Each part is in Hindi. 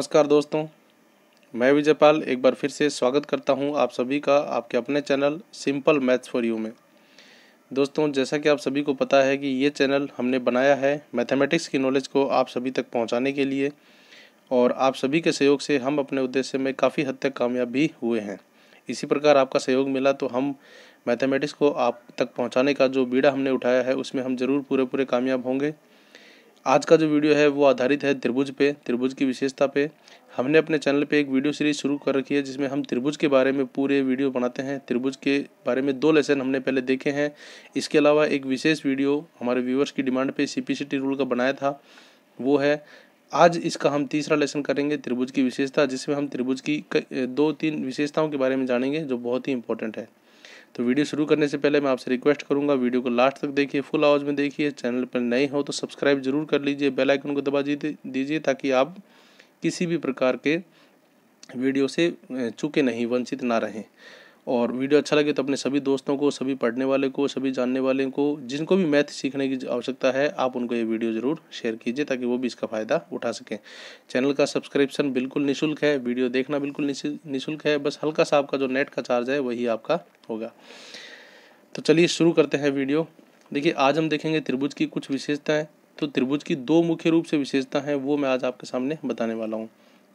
नमस्कार दोस्तों मैं विजयपाल एक बार फिर से स्वागत करता हूं आप सभी का आपके अपने channel simple maths for you में दोस्तों जैसा कि आप सभी को पता है कि ये चैनल हमने बनाया है मैथमेटिक्स की नॉलेज को आप सभी तक पहुंचाने के लिए और आप सभी के सहयोग से हम अपने उद्देश्य में काफ़ी हद तक कामयाब भी हुए हैं इसी प्रकार आपका सहयोग मिला तो हम मैथमेटिक्स को आप तक पहुँचाने का जो बीड़ा हमने उठाया है उसमें हम ज़रूर पूरे पूरे कामयाब होंगे आज का जो वीडियो है वो आधारित है त्रिभुज पे त्रिभुज की विशेषता पे हमने अपने चैनल पे एक वीडियो सीरीज शुरू कर रखी है जिसमें हम त्रिभुज के बारे में पूरे वीडियो बनाते हैं त्रिभुज के बारे में दो लेसन हमने पहले देखे हैं इसके अलावा एक विशेष वीडियो हमारे व्यूवर्स की डिमांड पे सीपीसीटी रूल का बनाया था वो है आज इसका हम तीसरा लेसन करेंगे त्रिभुज की विशेषता जिसमें हम त्रिभुज की दो तीन विशेषताओं के बारे में जानेंगे जो बहुत ही इंपॉर्टेंट है तो वीडियो शुरू करने से पहले मैं आपसे रिक्वेस्ट करूंगा वीडियो को लास्ट तक देखिए फुल आवाज़ में देखिए चैनल पर नए हो तो सब्सक्राइब जरूर कर लीजिए बेल आइकन को दबा दीजिए ताकि आप किसी भी प्रकार के वीडियो से चूके नहीं वंचित ना रहें और वीडियो अच्छा लगे तो अपने सभी दोस्तों को सभी पढ़ने वाले को सभी जानने वाले को जिनको भी मैथ सीखने की आवश्यकता है आप उनको ये वीडियो ज़रूर शेयर कीजिए ताकि वो भी इसका फ़ायदा उठा सकें चैनल का सब्सक्रिप्शन बिल्कुल निःशुल्क है वीडियो देखना बिल्कुल निःशुल्क है बस हल्का सा आपका जो नेट का चार्ज है वही आपका होगा तो चलिए शुरू करते हैं वीडियो देखिए आज हम देखेंगे त्रिभुज की कुछ विशेषताएँ तो त्रिभुज की दो मुख्य रूप से विशेषता हैं वो मैं आज आपके सामने बताने वाला हूँ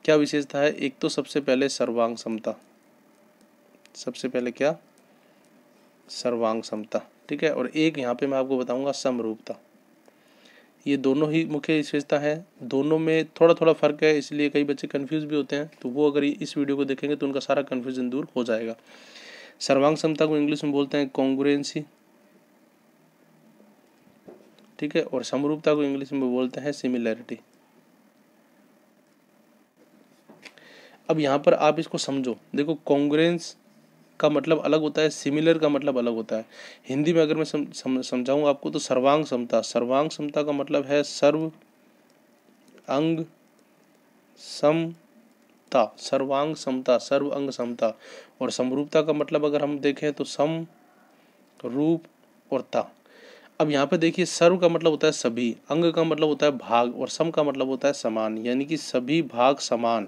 क्या विशेषता है एक तो सबसे पहले सर्वांग समता सबसे पहले क्या सर्वांग समता ठीक है और एक यहाँ पे मैं आपको बताऊंगा समरूपता ये दोनों ही मुख्य विशेषता है दोनों में थोड़ा थोड़ा फर्क है इसलिए कई बच्चे कन्फ्यूज भी होते हैं तो वो अगर इस वीडियो को देखेंगे तो उनका सारा कन्फ्यूजन दूर हो जाएगा सर्वांग समता को इंग्लिश में बोलते हैं कॉन्ग्रेंसी ठीक है और समरूपता को इंग्लिश में बोलते हैं सिमिलैरिटी अब यहाँ पर आप इसको समझो देखो कॉन्ग्रेंस का मतलब अलग होता है सिमिलर का मतलब अलग होता है हिंदी में अगर मैं सम, सम, समझाऊँ आपको तो सर्वांग समता सर्वांग समता का मतलब है सर्व अंग समता सर्वांग समता सर्व अंग समता और समरूपता का मतलब अगर हम देखें तो सम रूप और ता अब यहाँ पे देखिए सर्व का मतलब होता है सभी अंग का मतलब होता है भाग और सम का मतलब होता है समान यानी कि सभी भाग समान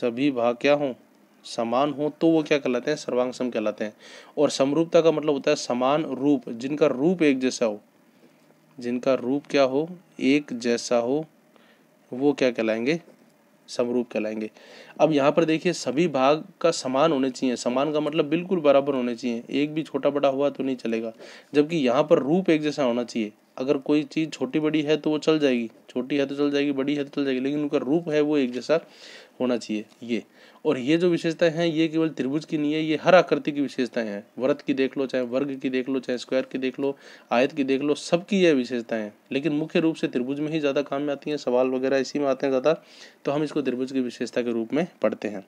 सभी भाग क्या हों समान हो तो वो क्या कहलाते हैं सर्वांग सम कहलाते हैं और समरूपता का मतलब होता है समान रूप जिनका रूप एक जैसा हो जिनका रूप क्या हो एक जैसा हो वो क्या कहलाएंगे समरूप कहलाएंगे अब यहाँ पर देखिए सभी भाग का समान होने चाहिए समान का मतलब बिल्कुल बराबर होने चाहिए एक भी छोटा बड़ा हुआ तो नहीं चलेगा जबकि यहाँ पर रूप एक जैसा होना चाहिए अगर कोई चीज़ छोटी बड़ी है तो वो चल जाएगी छोटी है तो चल जाएगी बड़ी है तो चल जाएगी लेकिन उनका रूप है वो एक जैसा होना चाहिए ये और ये जो विशेषताएं हैं ये केवल त्रिभुज की नहीं है ये हर आकृति की विशेषताएं हैं व्रत की देख लो चाहे वर्ग की देख लो चाहे स्क्वायर की देख लो आयत की देख लो सबकी ये विशेषताएं हैं लेकिन मुख्य रूप से त्रिभुज में ही ज़्यादा काम में आती हैं सवाल वगैरह इसी में आते हैं ज़्यादा तो हम इसको त्रिभुज की विशेषता के रूप में पढ़ते हैं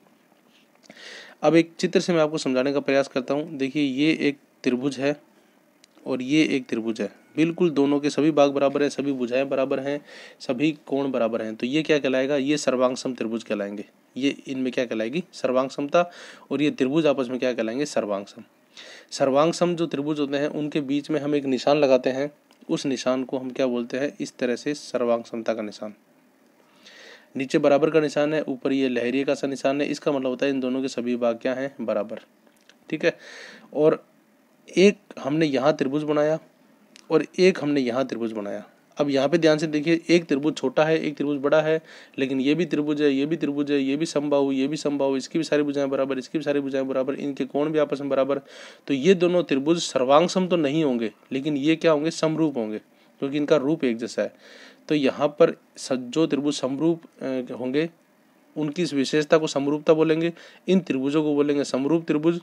अब एक चित्र से मैं आपको समझाने का प्रयास करता हूँ देखिए ये एक त्रिभुज है और ये एक त्रिभुज है बिल्कुल दोनों के सभी भाग बराबर हैं सभी भुजाएं बराबर हैं सभी कोण बराबर हैं तो ये क्या कहलाएगा ये सर्वांग त्रिभुज कहलाएंगे ये इनमें क्या कहलाएगी सर्वांग समता और ये त्रिभुज आपस में क्या कहलाएंगे सर्वांग सर्वांगसम सर्वांग जो त्रिभुज होते हैं उनके बीच में हम एक निशान लगाते हैं उस निशान को हम क्या बोलते हैं इस तरह से सर्वांग समता का निशान नीचे बराबर का निशान है ऊपर ये लहरिए का सा निशान है इसका मतलब होता है इन दोनों के सभी भाग क्या हैं बराबर ठीक है और एक हमने यहाँ त्रिभुज बनाया और एक हमने यहाँ त्रिभुज बनाया अब यहाँ पे ध्यान से देखिए एक त्रिभुज छोटा है एक त्रिभुज बड़ा है लेकिन ये भी त्रिभुज है ये भी त्रिभुज है ये भी संभाव ये भी संभाव इसकी भी सारी भुजाएं बराबर इसकी भी सारी भुजाएं बराबर इनके कोण भी आपस में बराबर तो ये दोनों त्रिभुज सर्वांगसम तो नहीं होंगे लेकिन ये क्या होंगे समरूप होंगे क्योंकि इनका रूप एक जैसा है तो यहाँ पर जो त्रिभुज समरूप होंगे उनकी इस विशेषता को समरूपता बोलेंगे इन त्रिभुजों को बोलेंगे समरूप त्रिभुज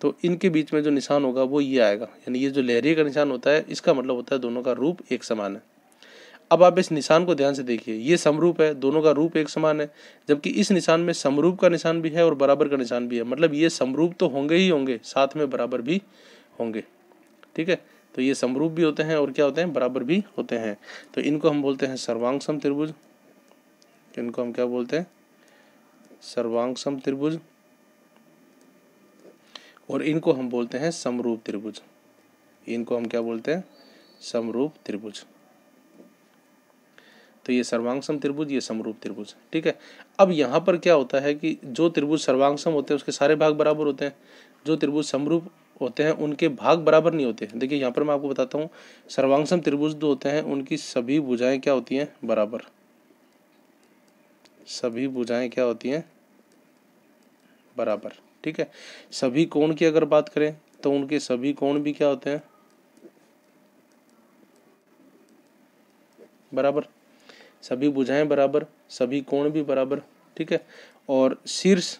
तो इनके बीच में जो निशान होगा वो ये आएगा यानी ये जो लहरिए का निशान होता है इसका मतलब होता है दोनों का रूप एक समान है अब आप इस निशान को ध्यान से देखिए ये समरूप है दोनों का रूप एक समान है जबकि इस निशान में समरूप का निशान भी है और बराबर का निशान भी है मतलब ये समरूप तो होंगे ही होंगे साथ में बराबर भी होंगे ठीक है तो ये समरूप भी होते हैं और क्या होते हैं बराबर भी होते हैं तो इनको हम बोलते हैं सर्वांग सम त्रिभुज इनको हम क्या बोलते हैं सर्वांग सम त्रिभुज और इनको हम बोलते हैं समरूप त्रिभुज इनको हम क्या बोलते हैं समरूप त्रिभुज तो ये सर्वांगसम त्रिभुज ये समरूप त्रिभुज ठीक है अब यहाँ पर क्या होता है कि जो त्रिभुज सर्वांगसम होते हैं उसके सारे भाग बराबर होते हैं जो त्रिभुज समरूप होते हैं उनके भाग बराबर नहीं होते देखिए यहाँ पर मैं आपको बताता हूँ सर्वांगसम त्रिभुज जो होते हैं उनकी सभी भुजाएं क्या होती हैं बराबर सभी भुजाएं क्या होती हैं बराबर ठीक है सभी कोण की अगर बात करें तो उनके सभी कोण भी क्या होते हैं बराबर सभी बुझाएं बराबर सभी कोण भी बराबर ठीक है और शीर्ष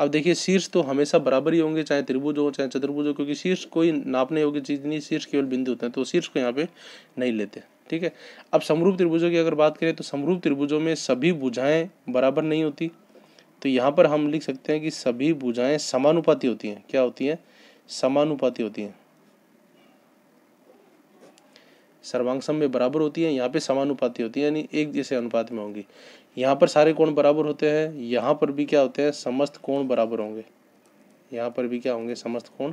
अब देखिए शीर्ष तो हमेशा बराबर ही होंगे चाहे त्रिभुज हो चाहे चतुर्भुज हो क्योंकि शीर्ष कोई नापने योग्य चीज नहीं शीर्ष केवल बिंदु होते हैं तो शीर्ष को यहाँ पे नहीं लेते ठीक है अब समरूप त्रिभुजों की अगर बात करें तो समरूप त्रिभुजों में सभी बुझाएं बराबर नहीं होती तो यहाँ पर हम लिख सकते हैं कि सभी भुजाएं समानुपाती होती हैं क्या होती हैं समानुपाती होती हैं सर्वांग सम में बराबर होती है यहाँ पे समानुपाती होती है यानी एक जैसे अनुपात में होंगी यहाँ पर सारे कोण बराबर होते हैं यहाँ पर भी क्या होते हैं समस्त कोण बराबर होंगे यहाँ पर भी क्या होंगे समस्त कोण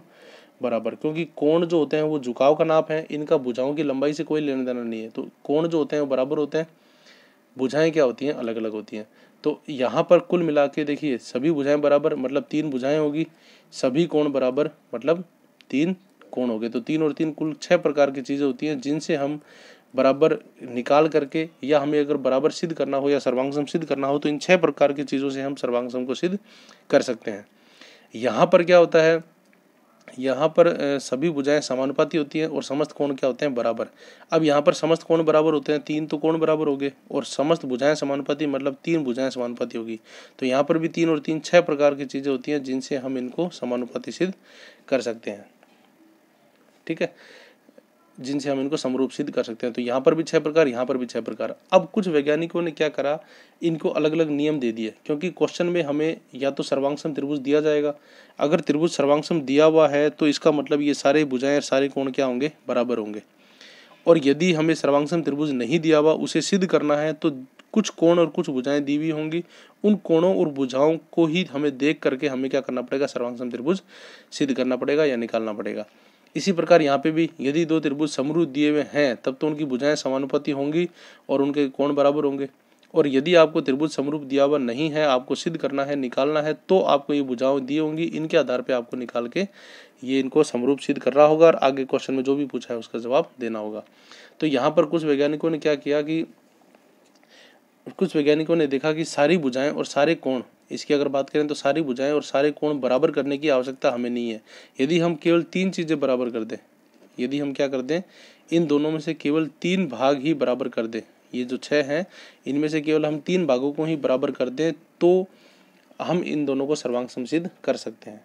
बराबर क्योंकि कोण जो होते हैं वो झुकाव का नाप है इनका भुजाओं की लंबाई से कोई लेने देना नहीं है तो कोण जो होते हैं वो बराबर होते हैं बुझाएं क्या होती हैं अलग अलग होती हैं तो यहाँ पर कुल मिला के देखिए सभी बुझाएं बराबर मतलब तीन बुझाएं होगी सभी कोण बराबर मतलब तीन कोण हो गए तो तीन और तीन कुल छः प्रकार की चीज़ें होती हैं जिनसे हम बराबर निकाल करके या हमें अगर बराबर सिद्ध करना हो या सर्वांगसम सिद्ध करना हो तो इन छह प्रकार की चीज़ों से हम सर्वांगसम को सिद्ध कर सकते हैं यहाँ पर क्या होता है यहाँ पर सभी भुजाएं समानुपाती होती हैं और समस्त कोण क्या होते हैं बराबर अब यहाँ पर समस्त कोण बराबर होते हैं तीन तो कोण बराबर हो गए और समस्त भुजाएं समानुपाती मतलब तीन भुजाएं समानुपाती होगी तो यहाँ पर भी तीन और तीन छह प्रकार की चीज़ें होती हैं जिनसे हम इनको समानुपाती सिद्ध कर सकते हैं ठीक है जिनसे हम इनको समरूप सिद्ध कर सकते हैं तो यहाँ पर भी छह प्रकार यहाँ पर भी छह प्रकार अब कुछ वैज्ञानिकों ने क्या करा इनको अलग अलग नियम दे दिए क्योंकि क्वेश्चन में हमें या तो सर्वांगसम त्रिभुज दिया जाएगा अगर त्रिभुज सर्वांगसम दिया हुआ है तो इसका मतलब ये सारे भुजाएं सारे कोण क्या होंगे बराबर होंगे और यदि हमें सर्वांगसम त्रिभुज नहीं दिया हुआ उसे सिद्ध करना है तो कुछ कोण और कुछ भुजाएं दी हुई होंगी उन कोणों और भुजाओं को ही हमें देख करके हमें क्या करना पड़ेगा सर्वांगसम त्रिभुज सिद्ध करना पड़ेगा या निकालना पड़ेगा इसी प्रकार यहाँ पे भी यदि दो त्रिभुज समरूप दिए हुए हैं तब तो उनकी भुजाएं समानुपति होंगी और उनके कोण बराबर होंगे और यदि आपको त्रिभुज समरूप दिया हुआ नहीं है आपको सिद्ध करना है निकालना है तो आपको ये भुजाओं दी होंगी इनके आधार पे आपको निकाल के ये इनको समरूप सिद्ध कर रहा होगा और आगे क्वेश्चन में जो भी पूछा है उसका जवाब देना होगा तो यहाँ पर कुछ वैज्ञानिकों ने क्या किया कि और कुछ वैज्ञानिकों ने देखा कि सारी बुझाएँ और सारे कोण इसकी अगर बात करें तो सारी बुझाएँ और सारे कोण बराबर करने की आवश्यकता हमें नहीं है यदि हम केवल तीन चीज़ें बराबर कर दें यदि हम क्या कर दें इन दोनों में से केवल तीन भाग ही बराबर कर दें ये जो छः हैं इनमें से केवल हम तीन भागों को ही बराबर कर दें तो हम इन दोनों को सर्वांग समसिद्ध कर सकते हैं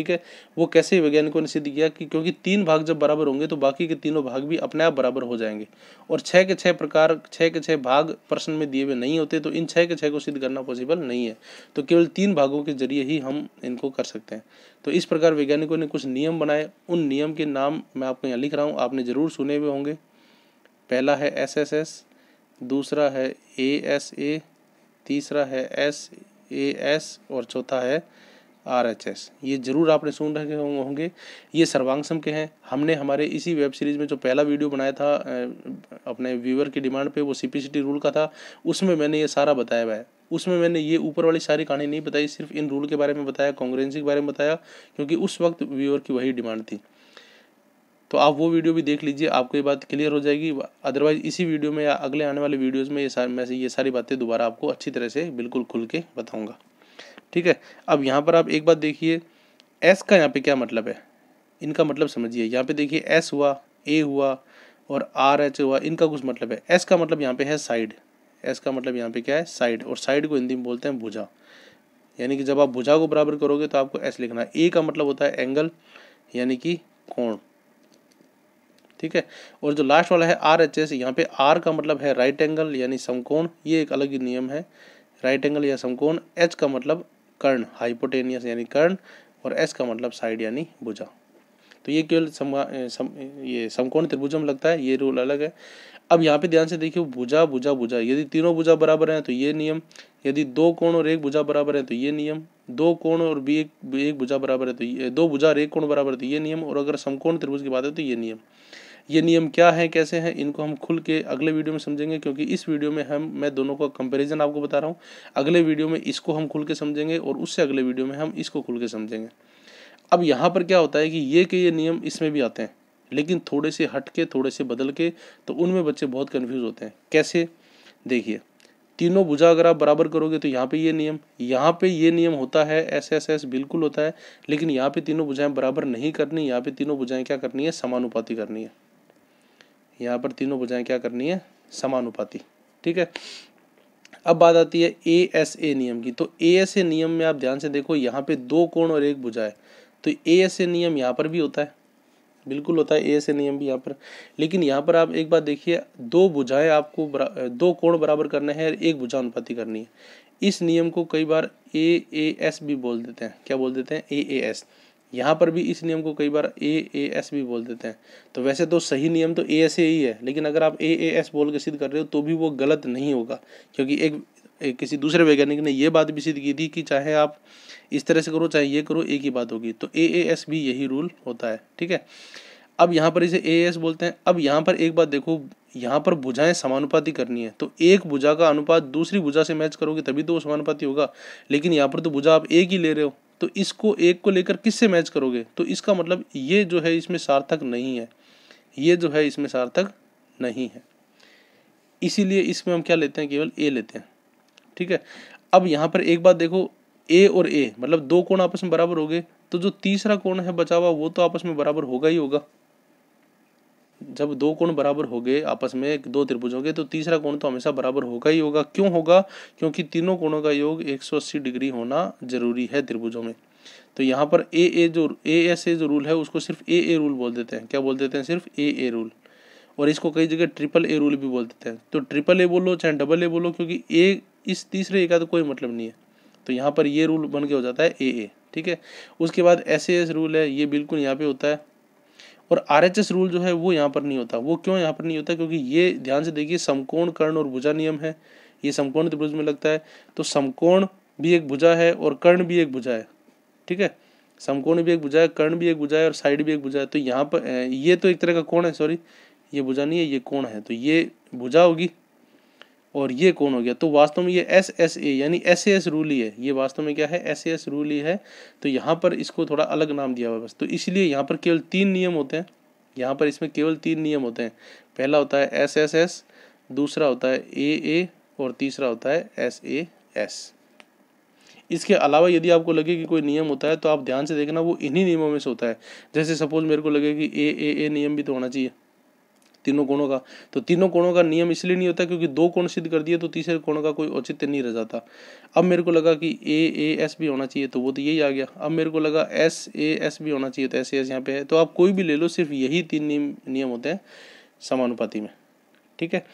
ठीक है वो कैसे वैज्ञानिकों ने सिद्ध किया कि क्योंकि तीन भाग जब बराबर होंगे तो बाकी के तीनों भाग भी अपने आप बराबर हो जाएंगे और छः के छः प्रकार छः के छः भाग प्रश्न में दिए हुए नहीं होते तो इन छः के छः को सिद्ध करना पॉसिबल नहीं है तो केवल तीन भागों के जरिए ही हम इनको कर सकते हैं तो इस प्रकार वैज्ञानिकों ने कुछ नियम बनाए उन नियम के नाम मैं आपको यहाँ लिख रहा हूँ आपने ज़रूर सुने हुए होंगे पहला है एस एस एस दूसरा है ए एस ए तीसरा है एस ए एस और चौथा है आर एच एस ये ज़रूर आपने सुन रहे होंगे ये सर्वांगसम के हैं हमने हमारे इसी वेब सीरीज़ में जो पहला वीडियो बनाया था अपने व्यूवर की डिमांड पे वो C P C T rule का था उसमें मैंने ये सारा बताया हुआ है उसमें मैंने ये ऊपर वाली सारी कहानी नहीं बताई सिर्फ इन रूल के बारे में बताया कांग्रेंसी के बारे में बताया क्योंकि उस वक्त व्यूअर की वही डिमांड थी तो आप वो वीडियो भी देख लीजिए आपको ये बात क्लियर हो जाएगी अदरवाइज इसी वीडियो में या अगले आने वाले वीडियोज़ में ये सारी मैं ये सारी बातें दोबारा आपको अच्छी तरह से बिल्कुल खुल के बताऊँगा ठीक है अब यहाँ पर आप एक बात देखिए एस का यहाँ पे क्या मतलब है इनका मतलब समझिए यहाँ पे देखिए एस हुआ ए हुआ और आर एच हुआ इनका कुछ मतलब है एस का मतलब यहाँ पे है साइड एस का मतलब यहाँ पे क्या है साइड और साइड को हिंदी में बोलते हैं भुजा यानी कि जब आप भुजा को बराबर करोगे तो आपको एस लिखना है ए का मतलब होता है एंगल यानी कि कोण ठीक है और जो लास्ट वाला है आर एच एस यहाँ पे आर का मतलब है राइट एंगल यानी समकोण ये एक अलग ही नियम है राइट एंगल या समकोण एच का मतलब कर्ण हाइपोटेनियस यानी कर्ण और एस का मतलब साइड यानी भुजा तो ये केवल सम, ये समकोण त्रिभुज में लगता है ये रूल अलग है अब यहाँ पे ध्यान से देखिए भुजा भुजा भुजा यदि तीनों भुजा बराबर हैं तो ये नियम यदि दो कोण और एक भुजा बराबर है तो ये नियम दो कोण और भी एक भुजा बराबर है तो ये दो भुजा और एक कोण बराबर है तो ये नियम और अगर समकोण त्रिभुज की बात है तो ये नियम ये नियम क्या है कैसे हैं इनको हम खुल के अगले वीडियो में समझेंगे क्योंकि इस वीडियो में हम मैं दोनों का कंपैरिजन आपको बता रहा हूँ अगले वीडियो में इसको हम खुल के समझेंगे और उससे अगले वीडियो में हम इसको खुल के समझेंगे अब यहाँ पर क्या होता है कि ये के ये नियम इसमें भी आते हैं लेकिन थोड़े से हट के थोड़े से बदल के तो उनमें बच्चे बहुत कन्फ्यूज़ होते हैं कैसे देखिए तीनों भुजा अगर आप बराबर करोगे तो यहाँ पे ये नियम यहाँ पे ये नियम होता है एस एस एस बिल्कुल होता है लेकिन यहाँ पे तीनों भुजाएं बराबर नहीं करनी यहाँ पे तीनों भुजाएं क्या करनी है समानुपाती करनी है यहाँ पर तीनों भुजाएं क्या करनी है समानुपाती ठीक है अब बात आती है ए एस ए नियम की तो ए एस ए नियम में आप ध्यान से देखो यहाँ पे दो कोण और एक भुजा है तो ए एस ए नियम यहाँ पर भी होता है बिल्कुल होता है ए एस ए नियम भी यहाँ पर लेकिन यहाँ पर आप एक बात देखिए दो भुजाएं आपको दो कोण बराबर है और एक भुजा अनुपाति करनी है इस नियम को कई बार ए ए एस भी बोल देते हैं क्या बोल देते हैं ए ए एस यहाँ पर भी इस नियम को कई बार ए ए एस भी बोल देते हैं तो वैसे तो सही नियम तो ए एस ए ही है लेकिन अगर आप ए ए एस बोल के सिद्ध कर रहे हो तो भी वो गलत नहीं होगा क्योंकि एक, एक किसी दूसरे वैज्ञानिक ने ये बात भी सिद्ध की थी कि चाहे आप इस तरह से करो चाहे ये करो एक ही बात होगी तो ए ए एस भी यही रूल होता है ठीक है अब यहाँ पर इसे ए एस बोलते हैं अब यहाँ पर एक बात देखो यहाँ पर भुजाएं समानुपाती करनी है तो एक भुजा का अनुपात दूसरी भुजा से मैच करोगे तभी तो वो समानुपाती होगा लेकिन यहाँ पर तो भुजा आप एक ही ले रहे हो तो इसको एक को लेकर किससे मैच करोगे तो इसका मतलब ये जो है इसमें सार्थक नहीं है ये जो है इसमें सार्थक नहीं है इसीलिए इसमें हम क्या लेते हैं केवल ए लेते हैं ठीक है अब यहाँ पर एक बात देखो ए और ए मतलब दो कोण आपस में बराबर हो गए तो जो तीसरा कोण है बचा हुआ वो तो आपस में बराबर होगा ही होगा जब दो कोण बराबर हो गए आपस में एक दो त्रिभुज हो गए तो तीसरा कोण तो हमेशा बराबर होगा ही होगा क्यों होगा क्योंकि तीनों कोणों का योग 180 डिग्री होना जरूरी है त्रिभुजों में तो यहाँ पर ए ए जो ए एस ए जो रूल है उसको सिर्फ ए ए रूल बोल देते हैं क्या बोल देते हैं सिर्फ ए ए रूल और इसको कई जगह ट्रिपल ए रूल भी बोल देते हैं तो ट्रिपल ए बोलो चाहे डबल ए बोलो क्योंकि ए इस तीसरे ए का तो कोई मतलब नहीं है तो यहाँ पर ये रूल बन के हो जाता है ए ए ठीक है उसके बाद एस ए एस रूल है ये बिल्कुल यहाँ पे होता है और आर एच एस रूल जो है वो यहाँ पर नहीं होता वो क्यों यहाँ पर नहीं होता क्योंकि ये ध्यान से देखिए समकोण कर्ण और भुजा नियम है ये समकोण त्रिभुज में लगता है तो समकोण भी एक भुजा है और कर्ण भी एक भुजा है ठीक है समकोण भी एक भुजा है कर्ण भी एक भुजा है और साइड भी एक भुजा है तो यहाँ पर ये तो एक तरह का कोण है सॉरी ये भुजा नहीं है ये कोण है तो ये भुजा होगी और ये कौन हो गया तो वास्तव में ये एस एस ए यानी एस एस रूल ही है ये वास्तव में क्या है एस एस रूल ही है तो यहाँ पर इसको थोड़ा अलग नाम दिया हुआ है बस तो इसलिए यहाँ पर केवल तीन नियम होते हैं यहाँ पर इसमें केवल तीन नियम होते हैं पहला होता है एस एस एस दूसरा होता है ए ए और तीसरा होता है एस ए एस इसके अलावा यदि आपको लगे कि कोई नियम होता है तो आप ध्यान से देखना वो इन्हीं नियमों में से होता है जैसे सपोज मेरे को लगे कि ए ए ए नियम भी तो होना चाहिए तीनों कोणों का तो तीनों कोणों का नियम इसलिए नहीं होता क्योंकि दो कोण सिद्ध कर दिए तो तीसरे कोण का कोई औचित्य नहीं रह जाता अब मेरे को लगा कि ए ए एस भी होना चाहिए तो वो तो यही आ गया अब मेरे को लगा एस ए एस भी होना चाहिए तो एस एस यहाँ पे है तो आप कोई भी ले लो सिर्फ यही तीन नियम नियम होते हैं समानुपाति में ठीक है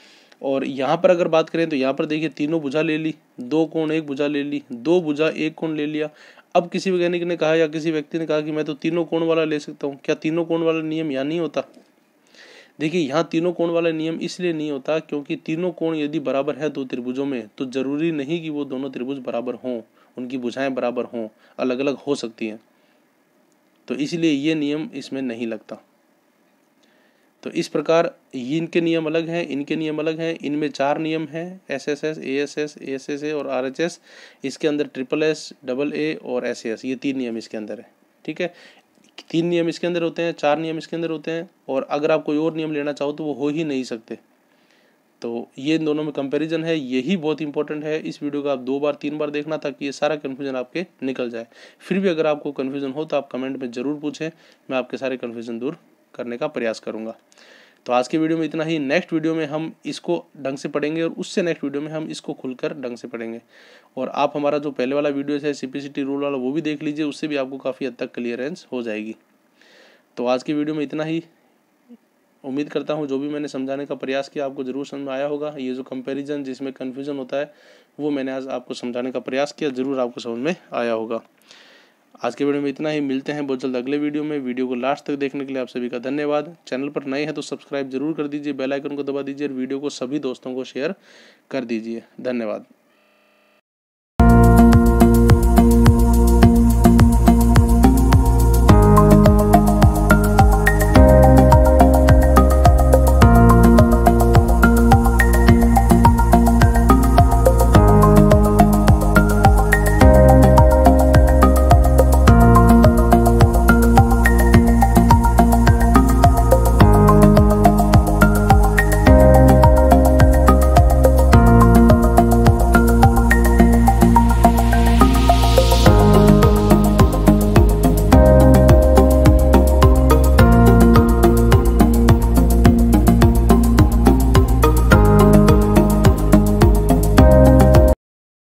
और यहाँ पर अगर बात करें तो यहाँ पर देखिए तीनों भुजा ले ली दो कोण एक भुजा ले ली दो भुजा एक कोण ले लिया अब किसी वैज्ञानिक ने कहा या किसी व्यक्ति ने कहा कि मैं तो तीनों कोण वाला ले सकता हूँ क्या तीनों कोण वाला नियम यहाँ नहीं होता देखिए यहाँ तीनों कोण वाला नियम इसलिए नहीं होता क्योंकि तीनों कोण यदि बराबर है दो त्रिभुजों में तो जरूरी नहीं कि वो दोनों त्रिभुज बराबर हों उनकी बुझाएं बराबर हों अलग अलग हो सकती हैं तो इसलिए ये नियम इसमें नहीं लगता तो इस प्रकार इनके नियम अलग हैं इनके नियम अलग हैं इनमें चार नियम हैं S S S A S S A S S A और आर एच एस इसके अंदर ट्रिपल एस डबल ए और एस एस ये तीन नियम इसके अंदर है ठीक है तीन नियम इसके अंदर होते हैं चार नियम इसके अंदर होते हैं और अगर आप कोई और नियम लेना चाहो तो वो हो ही नहीं सकते तो ये इन दोनों में कंपैरिजन है यही बहुत इंपॉर्टेंट है इस वीडियो को आप दो बार तीन बार देखना ताकि ये सारा कन्फ्यूजन आपके निकल जाए फिर भी अगर आपको कन्फ्यूजन हो तो आप कमेंट में ज़रूर पूछें मैं आपके सारे कन्फ्यूजन दूर करने का प्रयास करूँगा तो आज के वीडियो में इतना ही नेक्स्ट वीडियो में हम इसको ढंग से पढ़ेंगे और उससे नेक्स्ट वीडियो में हम इसको खुलकर ढंग से पढ़ेंगे और आप हमारा जो पहले वाला वीडियो है सीपीसीटी रूल वाला वो भी देख लीजिए उससे भी आपको काफ़ी हद तक क्लियरेंस हो जाएगी तो आज की वीडियो में इतना ही उम्मीद करता हूँ जो भी मैंने समझाने का प्रयास किया आपको ज़रूर समझ आया होगा ये जो कंपेरिजन जिसमें कन्फ्यूज़न होता है वो मैंने आज आपको समझाने का प्रयास किया ज़रूर आपको समझ में आया होगा आज के वीडियो में इतना ही मिलते हैं बहुत जल्द अगले वीडियो में वीडियो को लास्ट तक देखने के लिए आप सभी का धन्यवाद चैनल पर नए हैं तो सब्सक्राइब जरूर कर दीजिए बेल आइकन को दबा दीजिए और वीडियो को सभी दोस्तों को शेयर कर दीजिए धन्यवाद